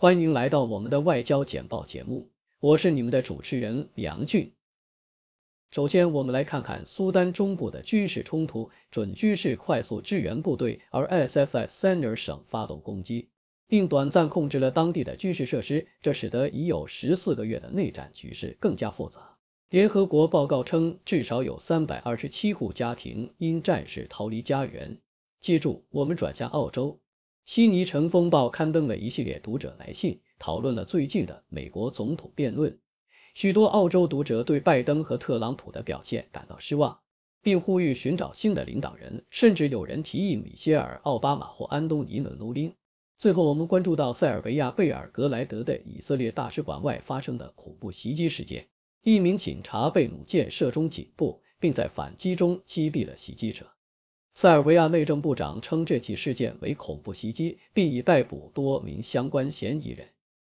欢迎来到我们的外交简报节目，我是你们的主持人梁俊。首先，我们来看看苏丹中部的军事冲突，准军事快速支援部队 （RSSF） 三尼尔省发动攻击，并短暂控制了当地的军事设施，这使得已有十四个月的内战局势更加复杂。联合国报告称，至少有三百二十七户家庭因战事逃离家园。记住，我们转向澳洲。悉尼城风暴刊登了一系列读者来信，讨论了最近的美国总统辩论。许多澳洲读者对拜登和特朗普的表现感到失望，并呼吁寻找新的领导人。甚至有人提议米歇尔·奥巴马或安东尼·伦卢林。最后，我们关注到塞尔维亚贝尔格莱德的以色列大使馆外发生的恐怖袭击事件，一名警察被弩箭射中颈部，并在反击中击毙了袭击者。塞尔维亚内政部长称这起事件为恐怖袭击，并已逮捕多名相关嫌疑人。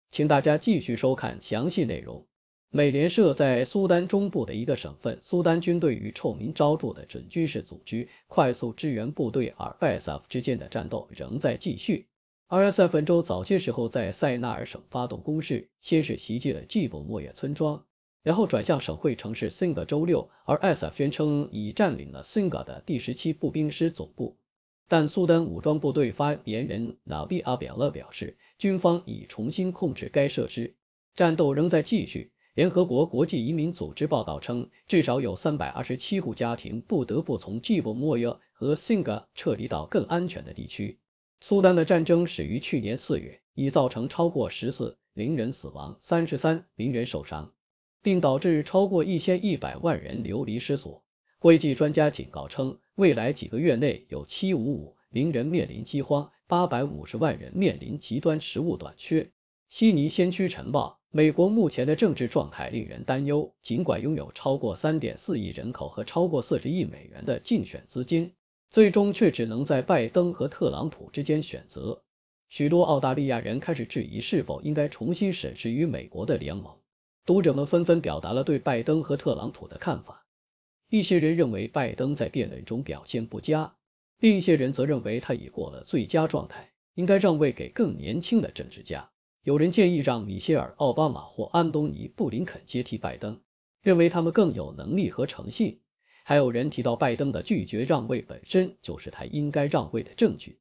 请大家继续收看详细内容。美联社在苏丹中部的一个省份，苏丹军队与臭名昭著的准军事组织快速支援部队 RSF 之间的战斗仍在继续。阿尔塞本周早些时候在塞纳尔省发动攻势，先是袭击了季布莫耶村庄。然后转向省会城市 s i n g a 周六，而 S 萨宣称已占领了 s i n g a 的第十七步兵师总部。但苏丹武装部队发言人纳比阿表勒表示，军方已重新控制该设施，战斗仍在继续。联合国国际移民组织报道称，至少有三百二十七户家庭不得不从吉布莫约和 s i n g a 撤离到更安全的地区。苏丹的战争始于去年四月，已造成超过十四零人死亡，三十三零人受伤。并导致超过一千一百万人流离失所。会计专家警告称，未来几个月内有七五五零人面临饥荒，八百五十万人面临极端食物短缺。悉尼先驱晨报：美国目前的政治状态令人担忧，尽管拥有超过三点四亿人口和超过四十亿美元的竞选资金，最终却只能在拜登和特朗普之间选择。许多澳大利亚人开始质疑是否应该重新审视与美国的联盟。读者们纷纷表达了对拜登和特朗普的看法。一些人认为拜登在辩论中表现不佳，另一些人则认为他已过了最佳状态，应该让位给更年轻的政治家。有人建议让米歇尔·奥巴马或安东尼·布林肯接替拜登，认为他们更有能力和诚信。还有人提到，拜登的拒绝让位本身就是他应该让位的证据。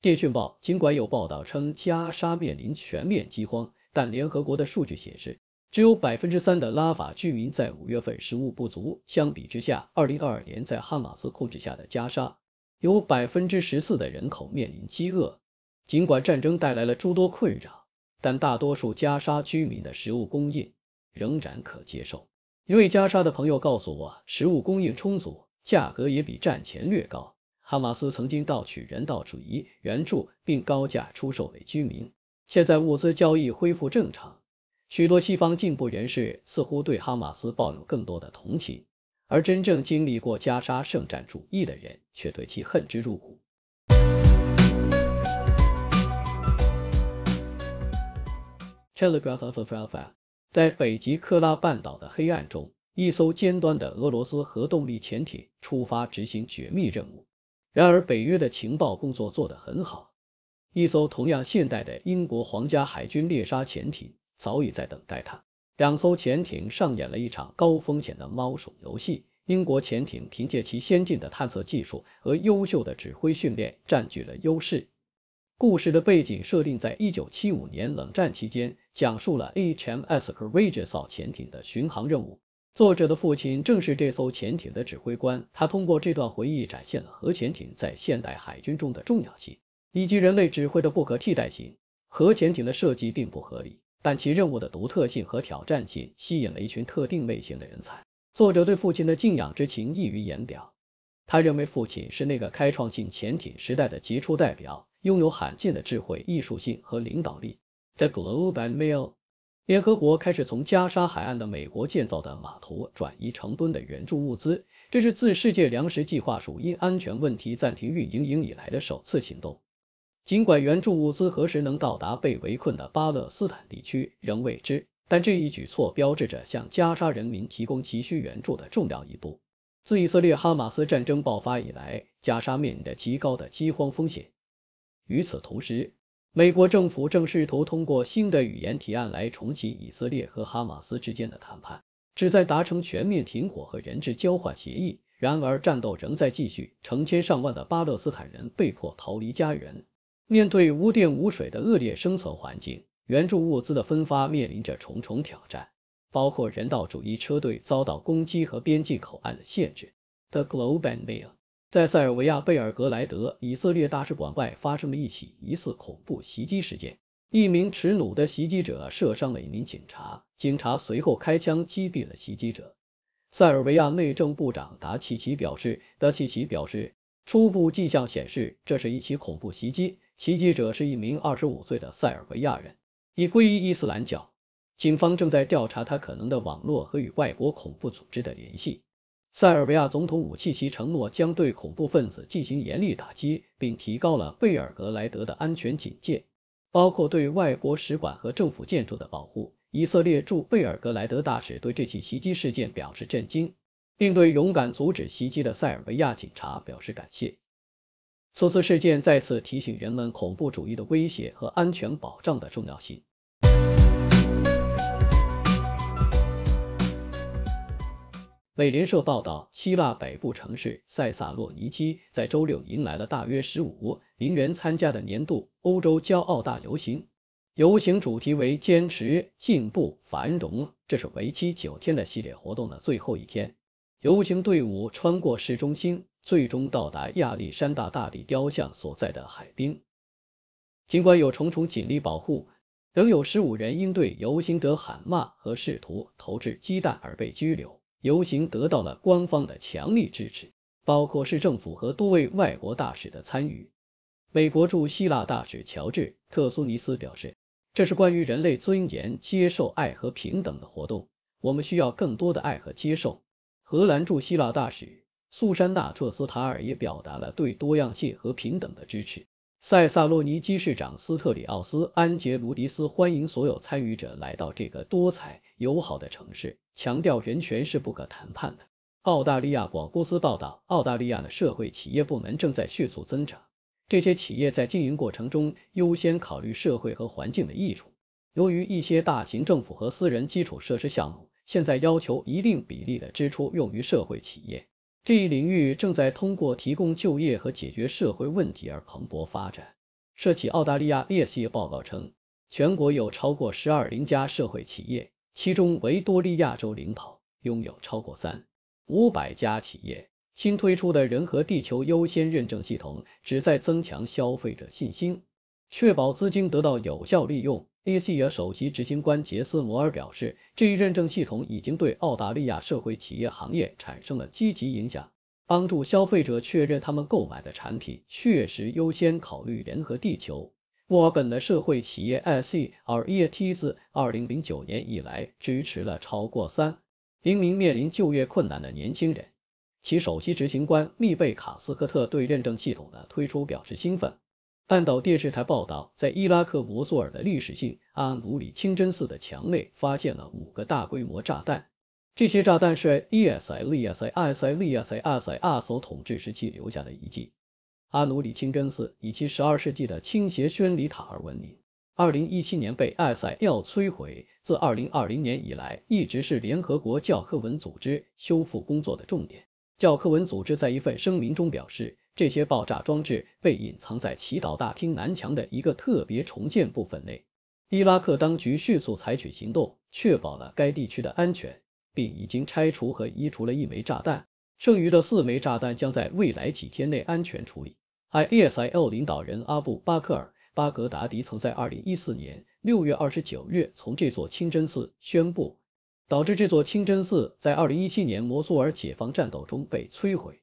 电讯报尽管有报道称加沙面临全面饥荒，但联合国的数据显示。只有百分之三的拉法居民在五月份食物不足。相比之下，二零二二年在哈马斯控制下的加沙有百分之十四的人口面临饥饿。尽管战争带来了诸多困扰，但大多数加沙居民的食物供应仍然可接受。一位加沙的朋友告诉我，食物供应充足，价格也比战前略高。哈马斯曾经盗取人道主义援助并高价出售给居民，现在物资交易恢复正常。许多西方进步人士似乎对哈马斯抱有更多的同情，而真正经历过加沙圣战主义的人却对其恨之入骨。Telegraph of r l s s i a 在北极克拉半岛的黑暗中，一艘尖端的俄罗斯核动力潜艇出发执行绝密任务。然而，北约的情报工作做得很好，一艘同样现代的英国皇家海军猎杀潜艇。早已在等待他。两艘潜艇上演了一场高风险的猫鼠游戏。英国潜艇凭借其先进的探测技术和优秀的指挥训练占据了优势。故事的背景设定在1975年冷战期间，讲述了 HMS Courageous 潜艇的巡航任务。作者的父亲正是这艘潜艇的指挥官，他通过这段回忆展现了核潜艇在现代海军中的重要性以及人类指挥的不可替代性。核潜艇的设计并不合理。但其任务的独特性和挑战性吸引了一群特定类型的人才。作者对父亲的敬仰之情溢于言表。他认为父亲是那个开创性潜艇时代的杰出代表，拥有罕见的智慧、艺术性和领导力。The Globe and Mail。联合国开始从加沙海岸的美国建造的码头转移成吨的援助物资，这是自世界粮食计划署因安全问题暂停运营以来的首次行动。尽管援助物资何时能到达被围困的巴勒斯坦地区仍未知，但这一举措标志着向加沙人民提供急需援助的重要一步。自以色列哈马斯战争爆发以来，加沙面临着极高的饥荒风险。与此同时，美国政府正试图通过新的语言提案来重启以色列和哈马斯之间的谈判，旨在达成全面停火和人质交换协议。然而，战斗仍在继续，成千上万的巴勒斯坦人被迫逃离家园。面对无电无水的恶劣生存环境，援助物资的分发面临着重重挑战，包括人道主义车队遭到攻击和边境口岸的限制。The Globe and Mail 在塞尔维亚贝尔格莱德以色列大使馆外发生了一起疑似恐怖袭击事件，一名持弩的袭击者射伤了一名警察，警察随后开枪击毙了袭击者。塞尔维亚内政部长达奇奇表示，达奇奇表示，初步迹象显示这是一起恐怖袭击。袭击者是一名25岁的塞尔维亚人，已皈依伊斯兰教。警方正在调查他可能的网络和与外国恐怖组织的联系。塞尔维亚总统武契奇承诺将对恐怖分子进行严厉打击，并提高了贝尔格莱德的安全警戒，包括对外国使馆和政府建筑的保护。以色列驻贝尔格莱德大使对这起袭击事件表示震惊，并对勇敢阻止袭击的塞尔维亚警察表示感谢。此次事件再次提醒人们恐怖主义的威胁和安全保障的重要性。美联社报道，希腊北部城市塞萨洛尼基在周六迎来了大约十五万人参加的年度欧洲骄傲大游行，游行主题为“坚持进步繁荣”。这是为期九天的系列活动的最后一天，游行队伍穿过市中心。最终到达亚历山大大帝雕像所在的海滨。尽管有重重警力保护，仍有十五人因对游行者喊骂和试图投掷鸡蛋而被拘留。游行得到了官方的强力支持，包括市政府和多位外国大使的参与。美国驻希腊大使乔治·特苏尼斯表示：“这是关于人类尊严、接受爱和平等的活动。我们需要更多的爱和接受。”荷兰驻希腊大使。苏珊娜·特斯塔尔也表达了对多样性和平等的支持。塞萨洛尼基市长斯特里奥斯·安杰卢迪斯欢迎所有参与者来到这个多彩友好的城市，强调人权是不可谈判的。澳大利亚广播公司报道，澳大利亚的社会企业部门正在迅速增长，这些企业在经营过程中优先考虑社会和环境的益处。由于一些大型政府和私人基础设施项目现在要求一定比例的支出用于社会企业。这一领域正在通过提供就业和解决社会问题而蓬勃发展。社企澳大利亚 a s 报告称，全国有超过十二零家社会企业，其中维多利亚州领跑，拥有超过三五百家企业。新推出的人和地球优先认证系统旨在增强消费者信心，确保资金得到有效利用。Acer 首席执行官杰斯·摩尔表示，这一认证系统已经对澳大利亚社会企业行业产生了积极影响，帮助消费者确认他们购买的产品确实优先考虑联合地球。墨尔本的社会企业 Sereats 自2009年以来支持了超过三万名面临就业困难的年轻人。其首席执行官密贝卡·斯科特对认证系统的推出表示兴奋。半岛电视台报道，在伊拉克摩苏尔的历史性阿努里清真寺的墙内发现了五个大规模炸弹。这些炸弹是埃塞利比亚埃塞亚埃塞利亚埃塞阿塞、阿所统治时期留下的遗迹。阿努里清真寺以其12世纪的倾斜宣礼塔而闻名。2017年被埃塞要摧毁，自2020年以来一直是联合国教科文组织修复工作的重点。教科文组织在一份声明中表示。这些爆炸装置被隐藏在祈祷大厅南墙的一个特别重建部分内。伊拉克当局迅速采取行动，确保了该地区的安全，并已经拆除和移除了一枚炸弹。剩余的四枚炸弹将在未来几天内安全处理。i s i l 领导人阿布巴克尔·巴格达迪曾在2014年6月29日从这座清真寺宣布，导致这座清真寺在2017年摩苏尔解放战斗中被摧毁。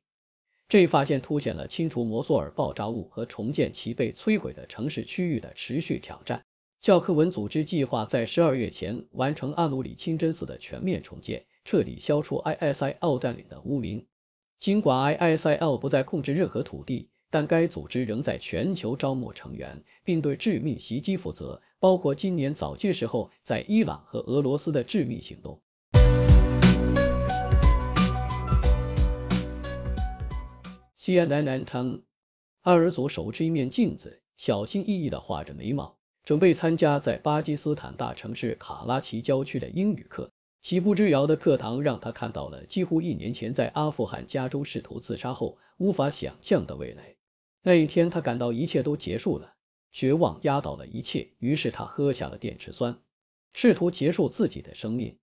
这一发现凸显了清除摩苏尔爆炸物和重建其被摧毁的城市区域的持续挑战。教科文组织计划在十二月前完成阿努里清真寺的全面重建，彻底消除 ISIL 占领的污名。尽管 ISIL 不再控制任何土地，但该组织仍在全球招募成员，并对致命袭击负责，包括今年早些时候在伊朗和俄罗斯的致命行动。西安南南昌，阿尔佐手持一面镜子，小心翼翼的画着眉毛，准备参加在巴基斯坦大城市卡拉奇郊区的英语课。喜步之遥的课堂，让他看到了几乎一年前在阿富汗加州试图自杀后无法想象的未来。那一天，他感到一切都结束了，绝望压倒了一切，于是他喝下了电池酸，试图结束自己的生命。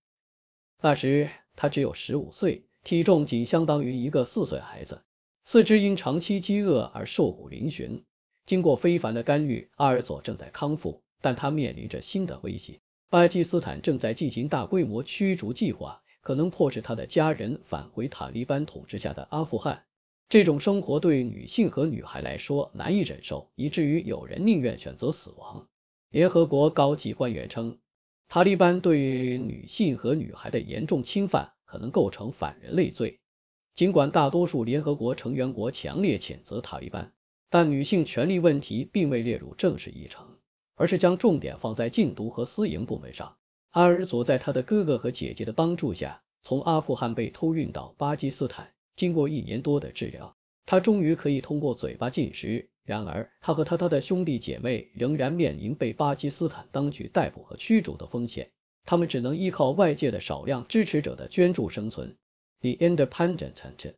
那时他只有十五岁，体重仅相当于一个四岁孩子。四肢因长期饥饿而瘦骨嶙峋。经过非凡的干预，阿尔佐正在康复，但他面临着新的威胁。巴基斯坦正在进行大规模驱逐计划，可能迫使他的家人返回塔利班统治下的阿富汗。这种生活对女性和女孩来说难以忍受，以至于有人宁愿选择死亡。联合国高级官员称，塔利班对女性和女孩的严重侵犯可能构成反人类罪。尽管大多数联合国成员国强烈谴责塔利班，但女性权利问题并未列入正式议程，而是将重点放在禁毒和私营部门上。阿尔佐在他的哥哥和姐姐的帮助下，从阿富汗被偷运到巴基斯坦。经过一年多的治疗，他终于可以通过嘴巴进食。然而，他和他的兄弟姐妹仍然面临被巴基斯坦当局逮捕和驱逐的风险。他们只能依靠外界的少量支持者的捐助生存。The Independent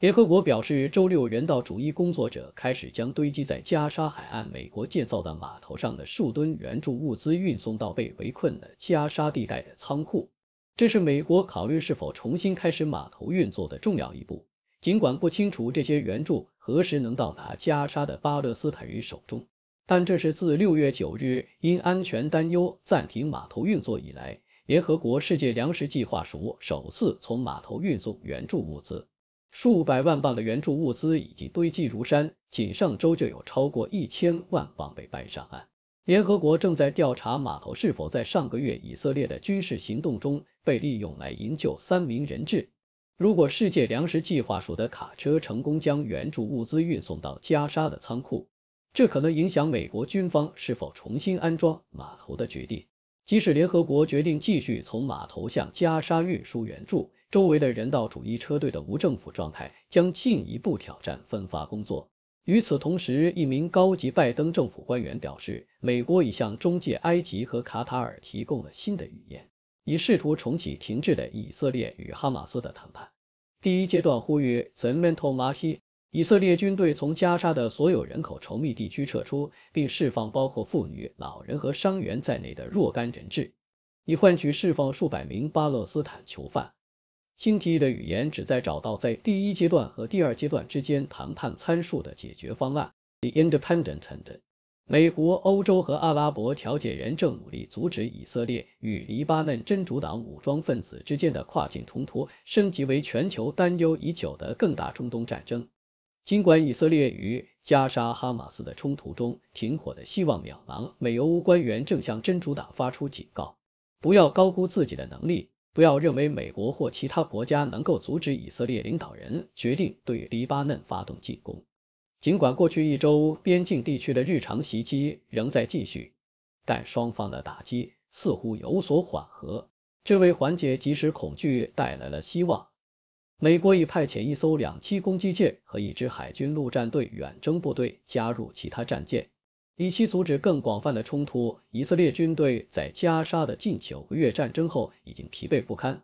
联合国表示，周六人道主义工作者开始将堆积在加沙海岸美国建造的码头上的数吨援助物资运送到被围困的加沙地带的仓库。这是美国考虑是否重新开始码头运作的重要一步。尽管不清楚这些援助何时能到达加沙的巴勒斯坦人手中，但这是自六月九日因安全担忧暂停码头运作以来。联合国世界粮食计划署首次从码头运送援助物资，数百万磅的援助物资已经堆积如山，仅上周就有超过一千万磅被搬上岸。联合国正在调查码头是否在上个月以色列的军事行动中被利用来营救三名人质。如果世界粮食计划署的卡车成功将援助物资运送到加沙的仓库，这可能影响美国军方是否重新安装码头的决定。即使联合国决定继续从码头向加沙运输援助，周围的人道主义车队的无政府状态将进一步挑战分发工作。与此同时，一名高级拜登政府官员表示，美国已向中介埃及和卡塔尔提供了新的语言，以试图重启停滞的以色列与哈马斯的谈判。第一阶段呼吁 z e m e n t o m a h i 以色列军队从加沙的所有人口稠密地区撤出，并释放包括妇女、老人和伤员在内的若干人质，以换取释放数百名巴勒斯坦囚犯。新提议的语言旨在找到在第一阶段和第二阶段之间谈判参数的解决方案。The Independent 指，美国、欧洲和阿拉伯调解人正努力阻止以色列与黎巴嫩真主党武装分子之间的跨境冲突升级为全球担忧已久的更大中东战争。尽管以色列与加沙哈马斯的冲突中停火的希望渺茫，美欧官员正向真主党发出警告：不要高估自己的能力，不要认为美国或其他国家能够阻止以色列领导人决定对黎巴嫩发动进攻。尽管过去一周边境地区的日常袭击仍在继续，但双方的打击似乎有所缓和，这为缓解即时恐惧带来了希望。美国已派遣一艘两栖攻击舰和一支海军陆战队远征部队加入其他战舰，以期阻止更广泛的冲突。以色列军队在加沙的近九个月战争后已经疲惫不堪，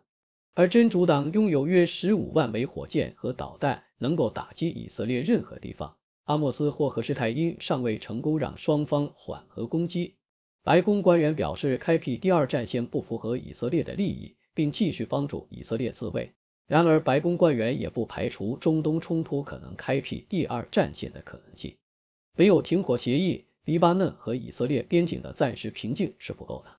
而真主党拥有约十五万枚火箭和导弹，能够打击以色列任何地方。阿莫斯·霍和施泰因尚未成功让双方缓和攻击。白宫官员表示，开辟第二战线不符合以色列的利益，并继续帮助以色列自卫。然而，白宫官员也不排除中东冲突可能开辟第二战线的可能性。没有停火协议，黎巴嫩和以色列边境的暂时平静是不够的。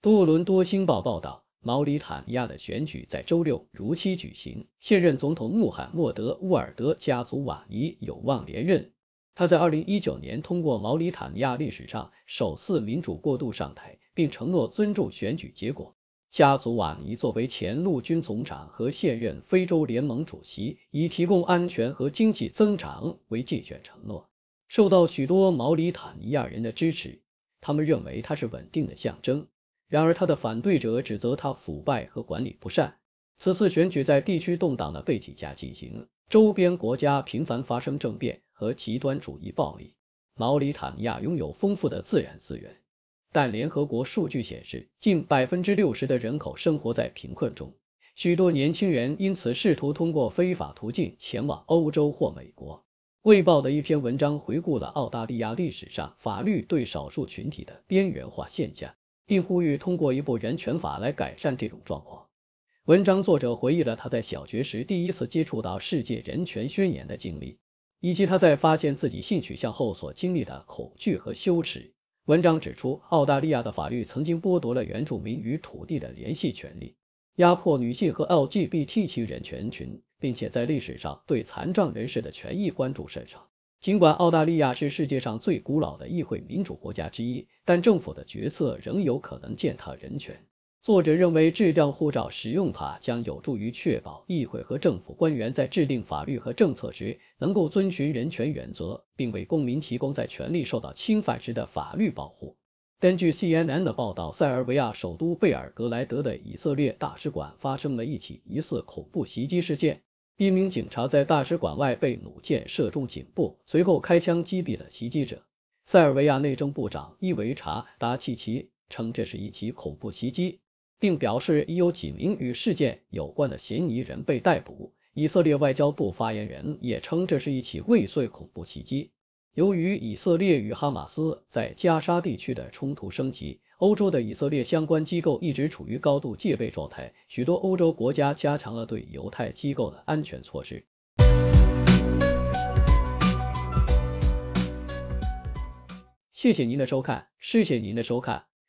多伦多星报报道，毛里塔尼亚的选举在周六如期举行，现任总统穆罕默德·乌尔德·家族瓦尼有望连任。他在二零一九年通过毛里塔尼亚历史上首次民主过渡上台。并承诺尊重选举结果。加祖瓦尼作为前陆军总长和现任非洲联盟主席，以提供安全和经济增长为竞选承诺，受到许多毛里塔尼亚人的支持。他们认为他是稳定的象征。然而，他的反对者指责他腐败和管理不善。此次选举在地区动荡的背景下进行，周边国家频繁发生政变和极端主义暴力。毛里塔尼亚拥有丰富的自然资源。但联合国数据显示，近百分之六十的人口生活在贫困中，许多年轻人因此试图通过非法途径前往欧洲或美国。卫报的一篇文章回顾了澳大利亚历史上法律对少数群体的边缘化现象，并呼吁通过一部人权法来改善这种状况。文章作者回忆了他在小学时第一次接触到《世界人权宣言》的经历，以及他在发现自己性取向后所经历的恐惧和羞耻。文章指出，澳大利亚的法律曾经剥夺了原住民与土地的联系权利，压迫女性和 LGBTQ 人权群，并且在历史上对残障人士的权益关注甚少。尽管澳大利亚是世界上最古老的议会民主国家之一，但政府的决策仍有可能践踏人权。作者认为，智障护照使用它将有助于确保议会和政府官员在制定法律和政策时能够遵循人权原则，并为公民提供在权利受到侵犯时的法律保护。根据 CNN 的报道，塞尔维亚首都贝尔格莱德的以色列大使馆发生了一起疑似恐怖袭击事件，一名警察在大使馆外被弩箭射中颈部，随后开枪击毙了袭击者。塞尔维亚内政部长伊维查·达契奇称，这是一起恐怖袭击。并表示已有几名与事件有关的嫌疑人被逮捕。以色列外交部发言人也称，这是一起未遂恐怖袭击。由于以色列与哈马斯在加沙地区的冲突升级，欧洲的以色列相关机构一直处于高度戒备状态，许多欧洲国家加强了对犹太机构的安全措施。谢谢您的收看，谢谢您的收看。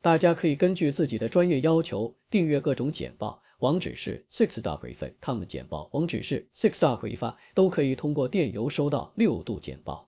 大家可以根据自己的专业要求订阅各种简报，网址是 s i x s t a r e v i c o m 简报网址是 sixstar 回发，都可以通过电邮收到六度简报。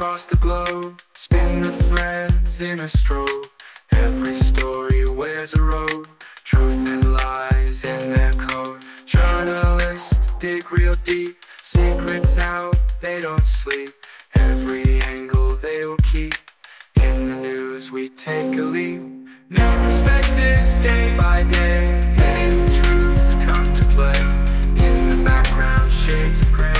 across the globe Spin the threads in a strobe Every story wears a road Truth and lies in their code Journalists dig real deep Secrets out, they don't sleep Every angle they will keep In the news we take a leap New perspectives day by day Hidden truths come to play In the background shades of gray